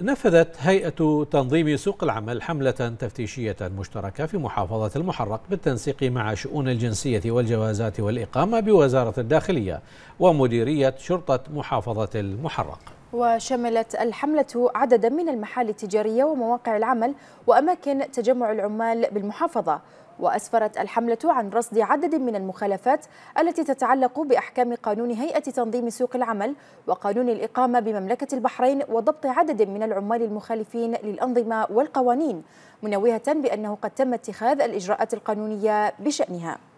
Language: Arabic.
نفذت هيئة تنظيم سوق العمل حملة تفتيشية مشتركة في محافظة المحرق بالتنسيق مع شؤون الجنسية والجوازات والإقامة بوزارة الداخلية ومديرية شرطة محافظة المحرق وشملت الحملة عددا من المحال التجارية ومواقع العمل وأماكن تجمع العمال بالمحافظة وأسفرت الحملة عن رصد عدد من المخالفات التي تتعلق بأحكام قانون هيئة تنظيم سوق العمل وقانون الإقامة بمملكة البحرين وضبط عدد من العمال المخالفين للأنظمة والقوانين منوهة بأنه قد تم اتخاذ الإجراءات القانونية بشأنها